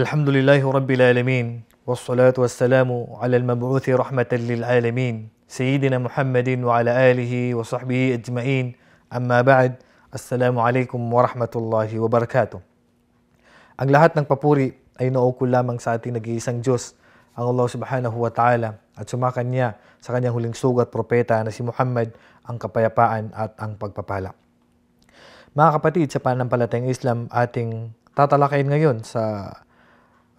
الحمد لله رب العالمين والصلاة والسلام على المبعوث رحمة للعالمين سيدنا محمد وعلى آله وصحبه أجمعين أما بعد Assalamu alaikum wa rahmatullahi wa barakatuh. Ang lahat ng papuri ay nauukol lamang sa ating nag-iisang Diyos, ang Allah subhanahu wa ta'ala, at sumakan niya sa kanyang huling sugat propeta na si Muhammad ang kapayapaan at ang pagpapala. Mga kapatid, sa panampalatayang Islam, ating tatalakayin ngayon sa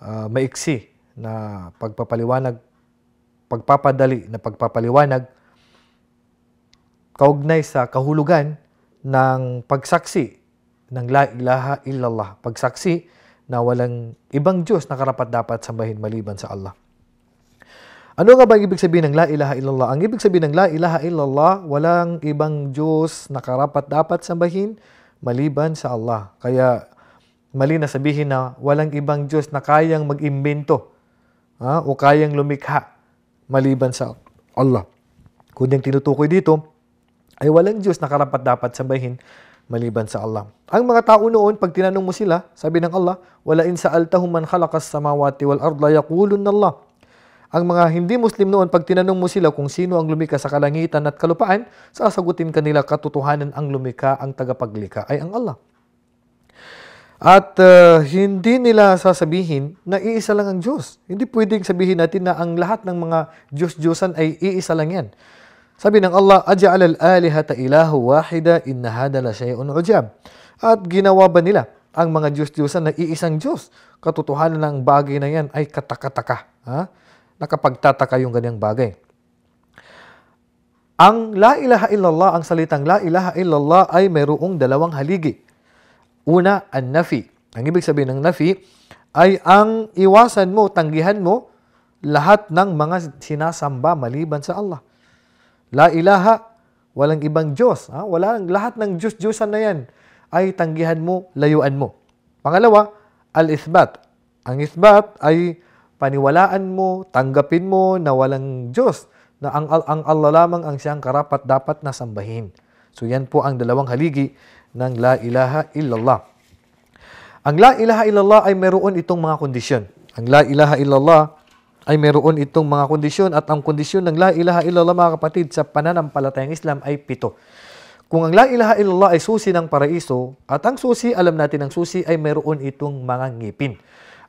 uh, maiksi na pagpapaliwanag, pagpapadali na pagpapaliwanag kaugnay sa kahulugan ng pagsaksi ng la ilaha illallah, pagsaksi na walang ibang Diyos na karapat dapat sambahin maliban sa Allah. Ano nga ba ang ibig sabihin ng la ilaha illallah? Ang ibig sabihin ng la ilaha illallah, walang ibang Diyos na karapat dapat sambahin maliban sa Allah. Kaya Mali na sabihin na walang ibang Diyos na kayang mag-imbento ha, o kayang lumikha maliban sa Allah. Kundi ang tinutukoy dito ay walang Diyos na karapat dapat sambahin maliban sa Allah. Ang mga tao noon, pag tinanong mo sila, sabi ng Allah, wala in sa altahum man khalakas samawati wal ard la yaqulun Allah. Ang mga hindi Muslim noon, pag tinanong mo sila kung sino ang lumika sa kalangitan at kalupaan, sasagutin kanila katotohanan ang lumika, ang tagapaglikha ay ang Allah. At uh, hindi nila sasabihin na iisa lang ang Diyos. Hindi pwedeng sabihin natin na ang lahat ng mga Diyos-Diyosan ay iisa lang yan. Sabi ng Allah, Aja'al al-alihata ilahu wahida inna hada la shay'un ujab. At ginawa ba nila ang mga Diyos-Diyosan na iisang Diyos? Katotohanan ng bagay na yan ay katakataka. Ha? Nakapagtataka yung ganyang bagay. Ang la ilaha illallah, ang salitang la ilaha illallah ay mayroong dalawang haligi. Una, an-nafi. Ang ibig sabihin ng nafi ay ang iwasan mo, tanggihan mo lahat ng mga sinasamba maliban sa Allah. La ilaha, walang ibang Diyos. Ha? Wala, lahat ng Diyos-Diyosan na yan ay tanggihan mo, layuan mo. Pangalawa, al-ithbat. Ang ithbat ay paniwalaan mo, tanggapin mo na walang Diyos, na ang, ang Allah lamang ang siyang karapat dapat na sambahin. So yan po ang dalawang haligi ng La ilaha illallah. Ang La ilaha illallah ay meron itong mga kondisyon. Ang La ilaha illallah ay meron itong mga kondisyon at ang kondisyon ng La ilaha illallah mga kapatid sa pananampalatayang Islam ay pito. Kung ang La ilaha illallah ay susi ng paraiso at ang susi, alam natin ang susi ay meron itong mga ngipin.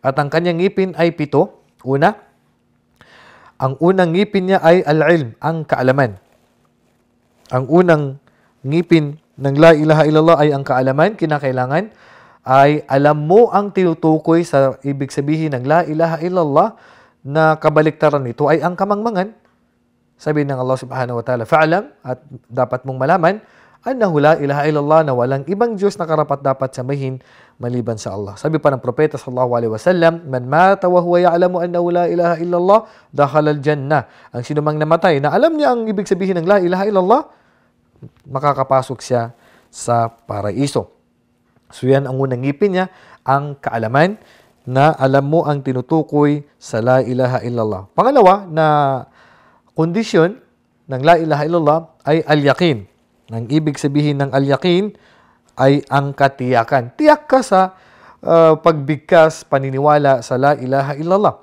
At ang kanyang ngipin ay pito. Una, ang unang ngipin niya ay al-ilm, ang kaalaman. Ang unang ngipin ng La Ilaha Illallah ay ang kaalaman, kinakailangan, ay alam mo ang tinutukoy sa ibig sabihin ng La Ilaha Illallah na kabaliktaran nito ay ang kamangmangan. Sabi ng Allah Subhanahu wa Ta'ala, fa'alam at dapat mong malaman annahu la ilaha illallah na walang ibang Diyos na karapat dapat samahin maliban sa Allah. Sabi pa ng propeta sallallahu alaihi wasallam, man mata wa huwa ya'lamu annahu la ilaha illallah dakhala al-jannah. Ang sinumang namatay na alam niya ang ibig sabihin ng la ilaha illallah makakapasok siya sa paraiso. So yan ang unang ngipin niya, ang kaalaman na alam mo ang tinutukoy sa La ilaha illallah. Pangalawa na kondisyon ng La ilaha illallah ay al-yakin. Ang ibig sabihin ng al-yakin ay ang katiyakan. Tiyak ka sa uh, pagbigkas, paniniwala sa La ilaha illallah.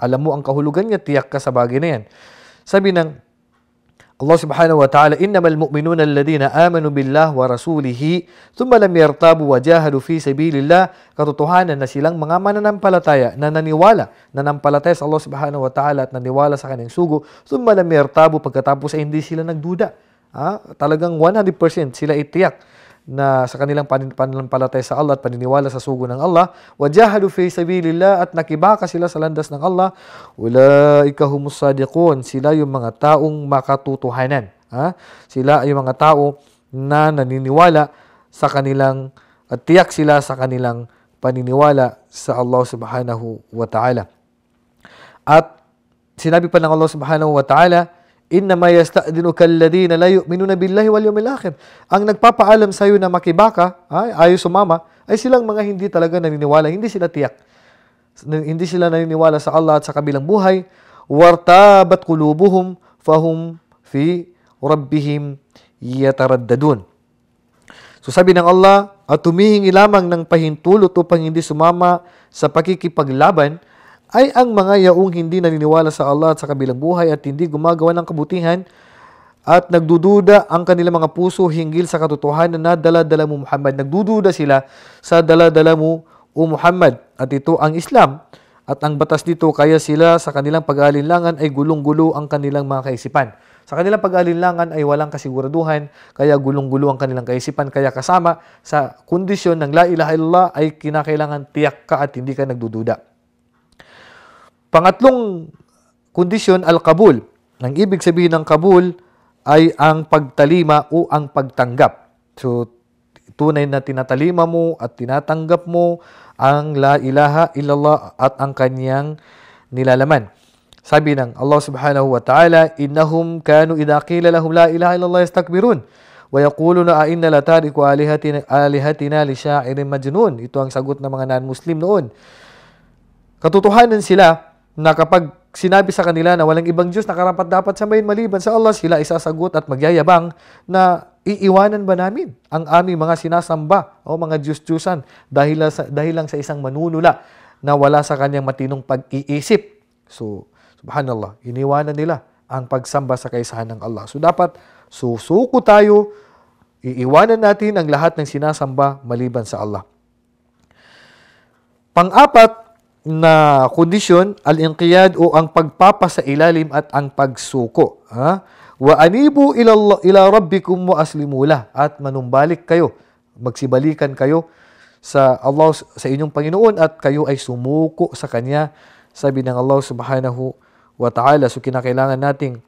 Alam mo ang kahulugan niya, tiyak ka sa bagay na yan. Sabi ng Allah subhanahu wa ta'ala innamal mu'minuna alladhina amanu billahi wa rasulihi thumma lam yartabu wa jahadu fi sabilillah katotohanan na silang mga mananampalataya na naniwala na nanampalataya sa Allah subhanahu wa ta'ala at naniwala sa kanyang sugo thumma lam yartabu pagkatapos ay hindi sila nagduda ha? Ah, talagang 100% sila itiyak na sa kanilang pananampalataya sa Allah at paniniwala sa sugo ng Allah, wajahadu fi sabilillah at nakibaka sila sa landas ng Allah, ulaika humus sadiqun, sila yung mga taong makatutuhanan. Ha? Sila yung mga tao na naniniwala sa kanilang at tiyak sila sa kanilang paniniwala sa Allah subhanahu wa ta'ala. At sinabi pa ng Allah subhanahu wa ta'ala, Inna yasta'dinuka alladhina la yu'minuna billahi wal yawmil akhir. Ang nagpapaalam sa iyo na makibaka, ay, ayaw sumama, ay silang mga hindi talaga naniniwala, hindi sila tiyak. Hindi sila naniniwala sa Allah at sa kabilang buhay. Wartabat qulubuhum fahum fi rabbihim yataraddadun. So sabi ng Allah, at tumihingi lamang ng pahintulot upang hindi sumama sa pakikipaglaban ay ang mga yaong hindi naniniwala sa Allah at sa kabilang buhay at hindi gumagawa ng kabutihan at nagdududa ang kanilang mga puso hinggil sa katotohanan na daladala mo Muhammad. Nagdududa sila sa daladala mo o Muhammad at ito ang Islam at ang batas dito kaya sila sa kanilang pag-aalinlangan ay gulong-gulo ang kanilang mga kaisipan. Sa kanilang pag-aalinlangan ay walang kasiguraduhan, kaya gulong-gulo ang kanilang kaisipan, kaya kasama sa kondisyon ng la ilaha illallah ay kinakailangan tiyak ka at hindi ka nagdududa. Pangatlong kondisyon, al-kabul. Ang ibig sabihin ng kabul ay ang pagtalima o ang pagtanggap. So, tunay na tinatalima mo at tinatanggap mo ang la ilaha illallah at ang kanyang nilalaman. Sabi ng Allah subhanahu wa ta'ala, Innahum kanu idha qila lahum la ilaha illallah yastakbirun. Wa yaquluna a inna latariku alihatina, alihatina li sya'irin majnun. Ito ang sagot ng mga non-Muslim noon. Katotohanan sila, na kapag sinabi sa kanila na walang ibang Diyos na karapat dapat samayin maliban sa Allah, sila isasagot at magyayabang na iiwanan ba namin ang aming mga sinasamba o mga Diyos-Diyusan dahil, sa, dahil lang sa isang manunula na wala sa kanyang matinong pag-iisip. So, subhanallah, iniwanan nila ang pagsamba sa kaisahan ng Allah. So, dapat susuko tayo, iiwanan natin ang lahat ng sinasamba maliban sa Allah. Pang-apat, na kondisyon, al-inqiyad o ang pagpapasa ilalim at ang pagsuko. Ha? Wa anibu ila, ila rabbikum wa aslimula at manumbalik kayo, magsibalikan kayo sa Allah sa inyong Panginoon at kayo ay sumuko sa kanya sabi ng Allah Subhanahu wa Ta'ala so kinakailangan nating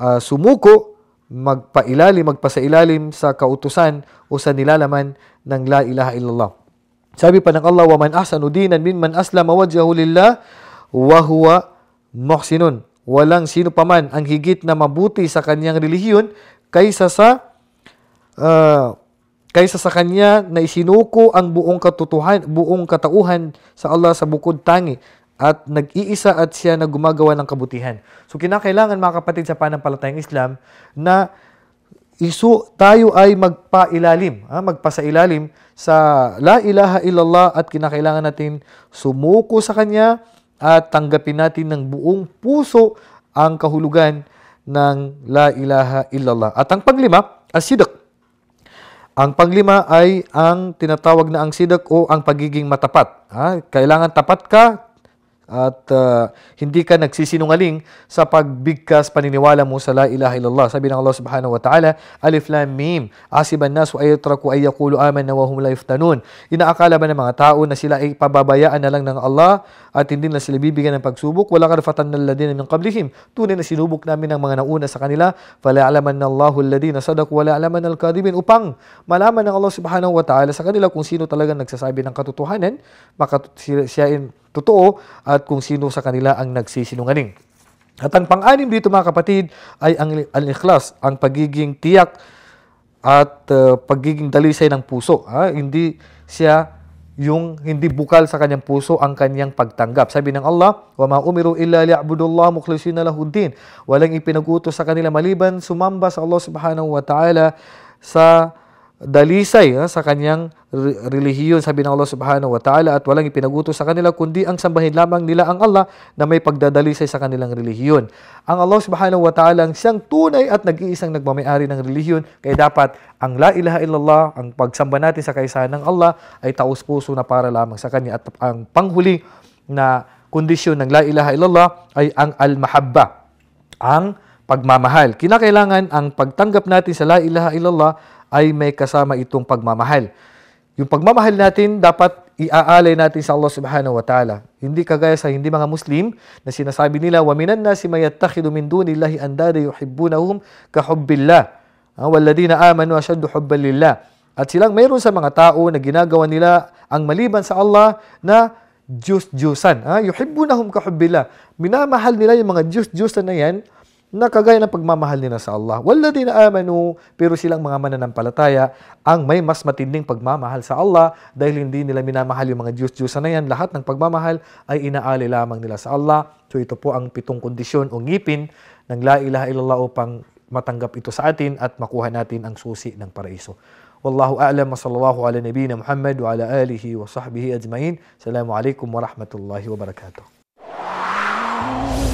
uh, sumuko magpailalim magpasailalim sa kautusan o sa nilalaman ng la ilaha illallah sabi pa ng Allah, وَمَنْ أَحْسَنُ دِينًا مِمَّنْ أَسْلَمَ وَجْهَهُ لِلَّهِ وَهُوَ مُحْسِنٌ Walang sino paman ang higit na mabuti sa kanyang relihiyon kaysa sa uh, kaysa sa kanya na isinuko ang buong katotohan, buong katauhan sa Allah sa bukod tangi at nag-iisa at siya na gumagawa ng kabutihan. So kinakailangan mga kapatid sa panampalatayang Islam na isu tayo ay magpailalim, ha, ah, magpasailalim sa La ilaha illallah at kinakailangan natin sumuko sa Kanya at tanggapin natin ng buong puso ang kahulugan ng La ilaha illallah. At ang panglima, asidak. Ang panglima ay ang tinatawag na ang sidak o ang pagiging matapat. Ha? Ah, kailangan tapat ka at uh, hindi ka nagsisinungaling sa pagbigkas paniniwala mo sa la ilaha illallah. Sabi ng Allah subhanahu wa ta'ala, Alif Lam Mim, Asiban nas wa ayatraku ay yakulu aman na wahum la yuftanun. Inaakala ba ng mga tao na sila ay pababayaan na lang ng Allah at hindi na sila bibigyan ng pagsubok? Wala karfatan na ladina min qablihim. Tunay na sinubok namin ng mga nauna sa kanila. Falaalaman na Allahu ladina sadak wala alaman al kadibin upang malaman ng Allah subhanahu wa ta'ala sa kanila kung sino talaga nagsasabi ng katotohanan, maka siya, siya totoo at kung sino sa kanila ang nagsisinungaling. At ang pang-anim dito mga kapatid ay ang al-ikhlas, ang pagiging tiyak at uh, pagiging dalisay ng puso. Ha? Ah, hindi siya yung hindi bukal sa kanyang puso ang kanyang pagtanggap. Sabi ng Allah, "Wa ma umiru illa liya'budullaha mukhlishina lahuddin." Walang ipinagutos sa kanila maliban sumamba sa Allah Subhanahu wa Ta'ala sa dalisay ha, sa kanyang relihiyon, sabi ng Allah subhanahu wa ta'ala, at walang ipinagutos sa kanila, kundi ang sambahin lamang nila ang Allah na may pagdadalisay sa kanilang relihiyon. Ang Allah subhanahu wa ta'ala ang siyang tunay at nag-iisang nagmamayari ng relihiyon, kaya dapat ang la ilaha illallah, ang pagsamba natin sa kaisahan ng Allah, ay taus-puso na para lamang sa kanya. At ang panghuli na kondisyon ng la ilaha illallah ay ang al-mahabba, ang pagmamahal. Kinakailangan ang pagtanggap natin sa la ilaha illallah ay may kasama itong pagmamahal. Yung pagmamahal natin dapat iaalay natin sa Allah Subhanahu wa Ta'ala. Hindi kagaya sa hindi mga Muslim na sinasabi nila, وَمِنَ النَّاسِ مَيَتَّخِذُ مِنْ دُونِ اللَّهِ أَنْدَادَ يُحِبُّونَهُمْ كَحُبِّ اللَّهِ وَالَّذِينَ آمَنُوا أَشَدُّ حُبًّا لِلَّهِ At silang mayroon sa mga tao na ginagawa nila ang maliban sa Allah na Diyos-Diyosan. Ah, yuhibbunahum kahubbillah. Minamahal nila yung mga Diyos-Diyosan na yan na kagaya ng pagmamahal nila sa Allah. Walladina amanu, pero silang mga mananampalataya ang may mas matinding pagmamahal sa Allah dahil hindi nila minamahal yung mga Diyos-Diyosa na yan. Lahat ng pagmamahal ay inaali lamang nila sa Allah. So ito po ang pitong kondisyon o ngipin ng la ilaha illallah upang matanggap ito sa atin at makuha natin ang susi ng paraiso. Wallahu a'lam wa sallallahu ala nabiyina Muhammad wa ala alihi wa sahbihi ajma'in. Assalamu alaikum wa rahmatullahi wa barakatuh.